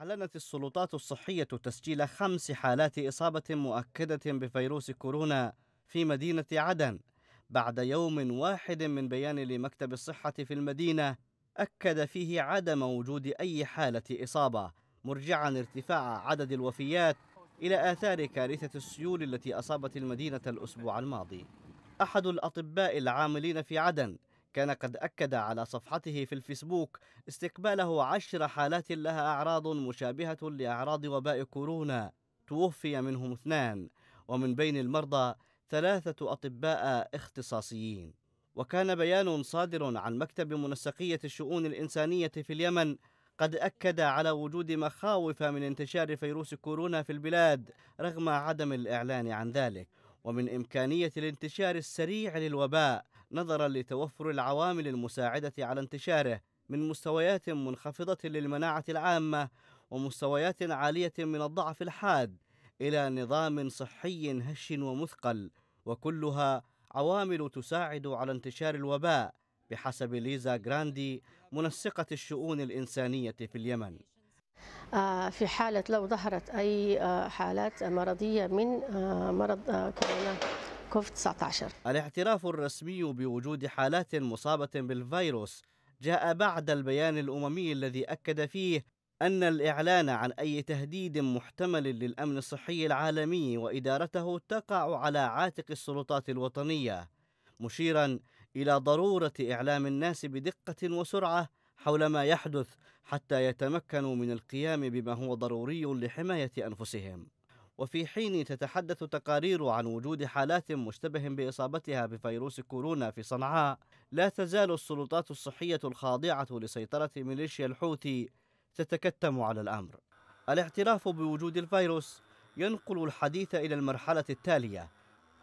أعلنت السلطات الصحية تسجيل خمس حالات إصابة مؤكدة بفيروس كورونا في مدينة عدن بعد يوم واحد من بيان لمكتب الصحة في المدينة أكد فيه عدم وجود أي حالة إصابة مرجعا ارتفاع عدد الوفيات إلى آثار كارثة السيول التي أصابت المدينة الأسبوع الماضي أحد الأطباء العاملين في عدن كان قد أكد على صفحته في الفيسبوك استقباله عشر حالات لها أعراض مشابهة لأعراض وباء كورونا توفي منهم اثنان ومن بين المرضى ثلاثة أطباء اختصاصيين وكان بيان صادر عن مكتب منسقية الشؤون الإنسانية في اليمن قد أكد على وجود مخاوف من انتشار فيروس كورونا في البلاد رغم عدم الإعلان عن ذلك ومن إمكانية الانتشار السريع للوباء نظرا لتوفر العوامل المساعدة على انتشاره من مستويات منخفضة للمناعة العامة ومستويات عالية من الضعف الحاد إلى نظام صحي هش ومثقل وكلها عوامل تساعد على انتشار الوباء بحسب ليزا جراندي منسقة الشؤون الإنسانية في اليمن آه، في حالة لو ظهرت أي آه، حالات مرضية من آه، مرض كورونا كوفيد 19 الاعتراف الرسمي بوجود حالات مصابة بالفيروس جاء بعد البيان الأممي الذي أكد فيه أن الإعلان عن أي تهديد محتمل للأمن الصحي العالمي وإدارته تقع على عاتق السلطات الوطنية مشيرا إلى ضرورة إعلام الناس بدقة وسرعة حول ما يحدث حتى يتمكنوا من القيام بما هو ضروري لحماية أنفسهم وفي حين تتحدث تقارير عن وجود حالات مشتبه باصابتها بفيروس كورونا في صنعاء، لا تزال السلطات الصحيه الخاضعه لسيطره ميليشيا الحوثي تتكتم على الامر. الاعتراف بوجود الفيروس ينقل الحديث الى المرحله التاليه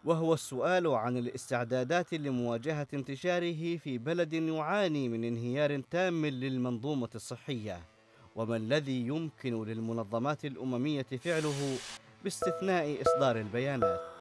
وهو السؤال عن الاستعدادات لمواجهه انتشاره في بلد يعاني من انهيار تام للمنظومه الصحيه وما الذي يمكن للمنظمات الامميه فعله باستثناء إصدار البيانات